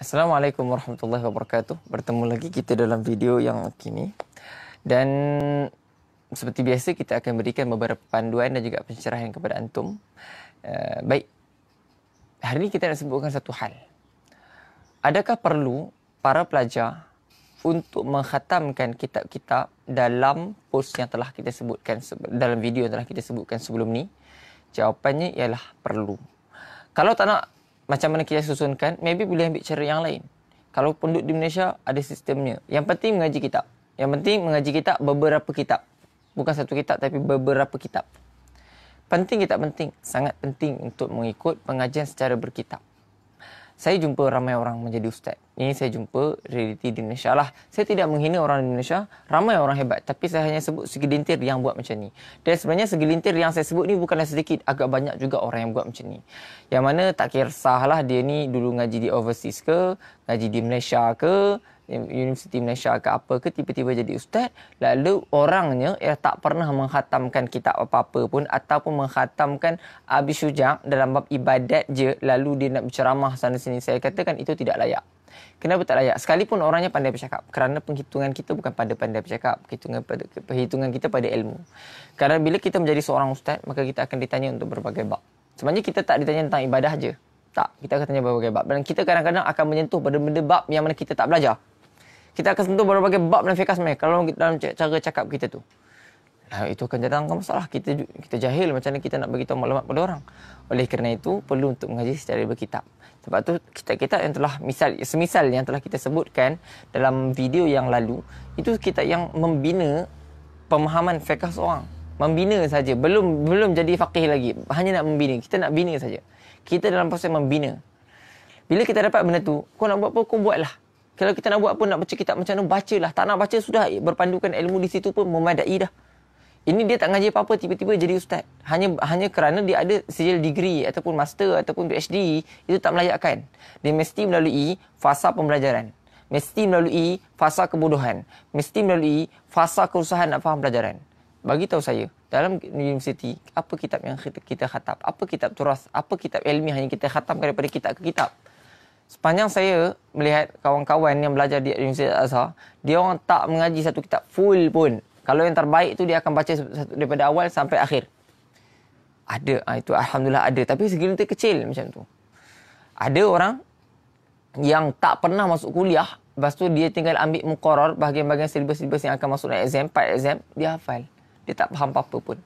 Assalamualaikum warahmatullahi wabarakatuh. Bertemu lagi kita dalam video yang kini. Dan seperti biasa kita akan berikan beberapa panduan dan juga pencerahan kepada antum. Uh, baik. Hari ini kita nak sebutkan satu hal. Adakah perlu para pelajar untuk menghatamkan kitab-kitab dalam post yang telah kita sebutkan dalam video yang telah kita sebutkan sebelum ni? Jawapannya ialah perlu. Kalau tak nak macam mana kita susunkan, maybe boleh ambil cara yang lain. Kalau penduduk di Malaysia ada sistemnya. Yang penting mengaji kitab. Yang penting mengaji kitab beberapa kitab. Bukan satu kitab tapi beberapa kitab. Penting ke penting? Sangat penting untuk mengikut pengajian secara berkitab saya jumpa ramai orang menjadi ustaz. Ini saya jumpa realiti di Malaysia lah. Saya tidak menghina orang di Malaysia. Ramai orang hebat. Tapi saya hanya sebut segelintir yang buat macam ni. Dan sebenarnya segelintir yang saya sebut ni bukanlah sedikit. Agak banyak juga orang yang buat macam ni. Yang mana tak kira kisahlah dia ni dulu ngaji di overseas ke. Ngaji di Malaysia ke. Universiti Malaysia ke apa ke tiba-tiba jadi ustaz lalu orangnya ia eh, tak pernah menghatamkan kitab apa-apa pun ataupun menghatamkan Abi Syuja' dalam bab ibadat je lalu dia nak berceramah sana sini saya katakan itu tidak layak Kenapa tak layak? Sekalipun orangnya pandai bercakap. Kerana penghitungan kita bukan pada pandai bercakap. Penghitungan, pada, penghitungan kita pada ilmu. Kerana bila kita menjadi seorang ustaz, maka kita akan ditanya untuk berbagai bab. Sebenarnya kita tak ditanya tentang ibadah je. Tak, kita akan tanya berbagai bab. Dan kita kadang-kadang akan menyentuh pada benda bab yang mana kita tak belajar kita akan sentuh berbagai bab nafikah sebenarnya kalau kita dalam cara cakap kita tu. Nah, itu akan datangkan masalah. Kita kita jahil macam mana kita nak bagi tahu maklumat pada orang. Oleh kerana itu perlu untuk mengaji secara berkitab. Sebab tu kita kita yang telah misal semisal yang telah kita sebutkan dalam video yang lalu itu kita yang membina pemahaman fiqh seorang. Membina saja, belum belum jadi faqih lagi. Hanya nak membina, kita nak bina saja. Kita dalam proses membina. Bila kita dapat benda tu, kau nak buat apa kau buatlah. Kalau kita nak buat apa, nak baca kitab macam mana, bacalah. Tak nak baca, sudah berpandukan ilmu di situ pun memadai dah. Ini dia tak ngaji apa-apa, tiba-tiba jadi ustaz. Hanya hanya kerana dia ada sijil degree ataupun master ataupun PhD, itu tak melayakkan. Dia mesti melalui fasa pembelajaran. Mesti melalui fasa kebodohan. Mesti melalui fasa kerusahan nak faham pelajaran. Bagi tahu saya, dalam universiti, apa kitab yang kita khatab? Apa kitab turas? Apa kitab ilmiah yang kita khatamkan daripada kitab ke kitab? sepanjang saya melihat kawan-kawan yang belajar di Universiti Al-Azhar, dia orang tak mengaji satu kitab full pun. Kalau yang terbaik tu dia akan baca satu, daripada awal sampai akhir. Ada, ha, itu Alhamdulillah ada. Tapi segelintir kecil macam tu. Ada orang yang tak pernah masuk kuliah, lepas tu dia tinggal ambil mukarrar bahagian-bahagian silibus-silibus yang akan masuk dalam exam, 4 exam, dia hafal. Dia tak faham apa-apa pun.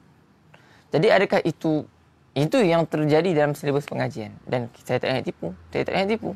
Jadi adakah itu itu yang terjadi dalam silibus pengajian? Dan saya tak nak tipu. Saya tak nak tipu.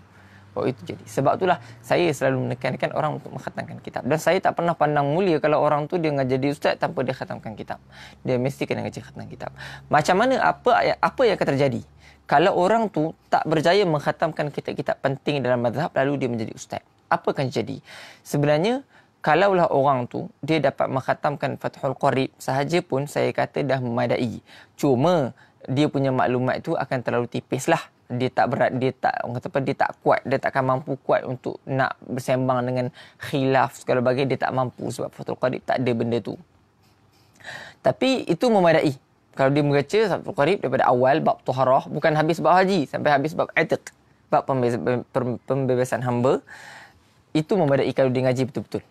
Oh itu jadi. Sebab itulah saya selalu menekankan orang untuk mengkhatamkan kitab. Dan saya tak pernah pandang mulia kalau orang tu dia jadi ustaz tanpa dia khatamkan kitab. Dia mesti kena kerja khatam kitab. Macam mana apa apa yang akan terjadi? Kalau orang tu tak berjaya mengkhatamkan kitab-kitab penting dalam mazhab lalu dia menjadi ustaz. Apa akan jadi? Sebenarnya Kalaulah orang tu dia dapat mengkhatamkan Fathul Qarib sahaja pun saya kata dah memadai. Cuma dia punya maklumat itu akan terlalu tipis lah dia tak berat dia tak orang kata apa dia tak kuat dia takkan mampu kuat untuk nak bersembang dengan khilaf segala bagi dia tak mampu sebab Fathul Qarib tak ada benda tu tapi itu memadai kalau dia membaca Fathul Qarib daripada awal bab tuharah bukan habis bab haji sampai habis bab itiq bab pembebasan hamba itu memadai kalau dia ngaji betul-betul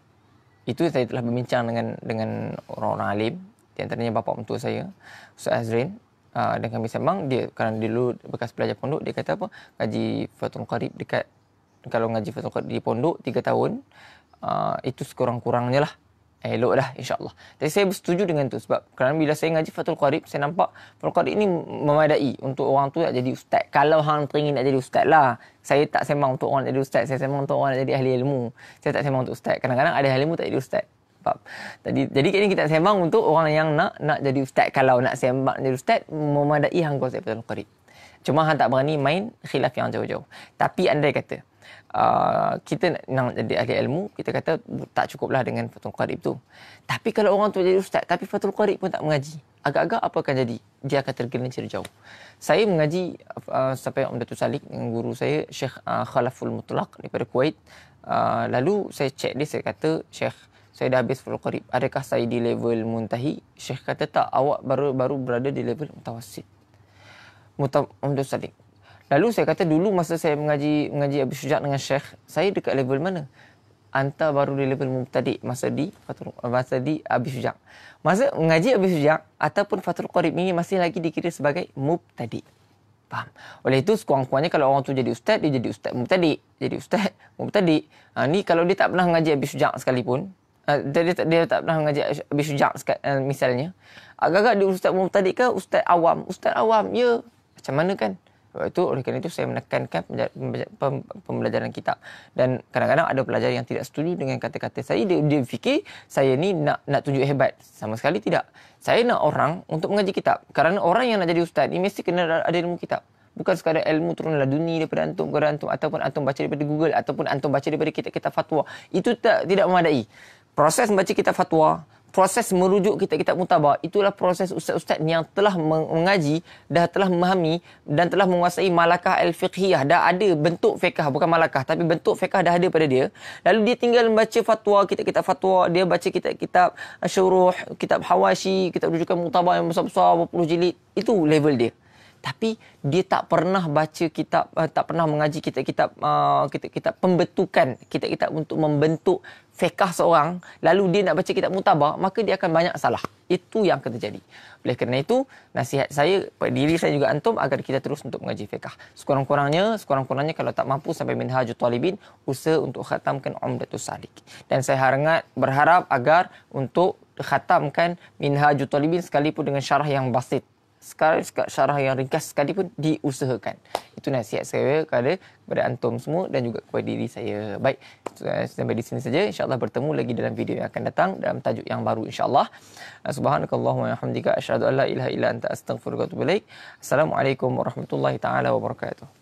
itu saya telah berbincang dengan dengan orang-orang alim di antaranya bapa mentua saya Ustaz Azrin Ah, dan kami sembang dia kerana dulu bekas pelajar pondok dia kata apa Gaji fatul qarib dekat kalau ngaji fatul qarib di pondok 3 tahun uh, itu sekurang-kurangnya lah elok dah insyaallah tapi saya bersetuju dengan tu sebab kerana bila saya ngaji fatul qarib saya nampak fatul qarib ni memadai untuk orang tu nak jadi ustaz kalau hang teringin nak jadi ustaz lah saya tak sembang untuk orang nak jadi ustaz saya sembang untuk orang nak jadi ahli ilmu saya tak sembang untuk ustaz kadang-kadang ada ahli ilmu tak jadi ustaz up. Tadi jadi kini kita sembang untuk orang yang nak nak jadi ustaz kalau nak sembang jadi ustaz memadai hang konsep pasal qari. Cuma hang tak berani main khilaf yang jauh-jauh. Tapi andai kata Uh, kita nak, nak jadi ahli ilmu kita kata tak cukuplah dengan fatul qarib tu tapi kalau orang tu jadi ustaz tapi fatul qarib pun tak mengaji agak-agak apa akan jadi dia akan tergelincir jauh saya mengaji uh, sampai Om Datuk Salik dengan guru saya Syekh uh, Khalaful Mutlaq daripada Kuwait uh, lalu saya cek dia saya kata Syekh saya dah habis Fulqarib. Adakah saya di level muntahi? Syekh kata tak, awak baru baru berada di level Muta, mutawasid. Mutawasid. Lalu saya kata dulu masa saya mengaji mengaji Abu Syuja' dengan Syekh, saya dekat level mana? Anta baru di level mubtadi masa di Fatul masa di Abu Syuja'. Masa mengaji Abu Syuja' ataupun Fatul Qarib ini masih lagi dikira sebagai mubtadi. Faham? Oleh itu sekurang-kurangnya kalau orang tu jadi ustaz, dia jadi ustaz mubtadi. Jadi ustaz mubtadi. Ha, ni kalau dia tak pernah mengaji abis Syuja' sekalipun, Ah, dia, dia, tak, dia tak pernah mengajar Abi Syujak eh, misalnya. Agak-agak dia Ustaz Muhammad ke Ustaz Awam? Ustaz Awam, ya. Macam mana kan? Sebab itu, oleh kerana itu saya menekankan pembelajaran kita. Dan kadang-kadang ada pelajar yang tidak setuju dengan kata-kata saya. Dia, dia fikir saya ni nak nak tunjuk hebat. Sama sekali tidak. Saya nak orang untuk mengaji kitab. Kerana orang yang nak jadi ustaz ni mesti kena ada ilmu kitab. Bukan sekadar ilmu turun laduni daripada antum kepada antum. Ataupun antum baca daripada Google. Ataupun antum baca daripada kitab-kitab fatwa. Itu tak tidak memadai proses membaca kitab fatwa, proses merujuk kitab-kitab mutabak, itulah proses ustaz-ustaz yang telah mengaji, dah telah memahami dan telah menguasai malakah al-fiqhiyah. Dah ada bentuk fiqah, bukan malakah, tapi bentuk fiqah dah ada pada dia. Lalu dia tinggal membaca fatwa, kitab-kitab fatwa, dia baca kitab-kitab syuruh, kitab hawashi, kitab rujukan mutabak yang besar-besar, berpuluh jilid. Itu level dia tapi dia tak pernah baca kitab uh, tak pernah mengaji kitab-kitab kitab-kitab eh, uh, pembentukan kitab-kitab untuk membentuk fiqh seorang lalu dia nak baca kitab mutabah maka dia akan banyak salah itu yang akan terjadi oleh kerana itu nasihat saya kepada diri saya juga antum agar kita terus untuk mengaji fiqh sekurang-kurangnya sekurang-kurangnya kalau tak mampu sampai minhajul talibin usaha untuk khatamkan umdatus salik dan saya harangat berharap agar untuk khatamkan minhajul talibin sekalipun dengan syarah yang basit sekarang cakap syarah yang ringkas sekali pun diusahakan. Itu nasihat saya kepada kepada antum semua dan juga kepada diri saya. Baik, eh, sampai di sini saja. InsyaAllah bertemu lagi dalam video yang akan datang dalam tajuk yang baru insyaAllah. Eh, Subhanakallahumma yahamdika asyadu an la ilaha illa anta astaghfirullahaladzim. Assalamualaikum warahmatullahi ta'ala wabarakatuh.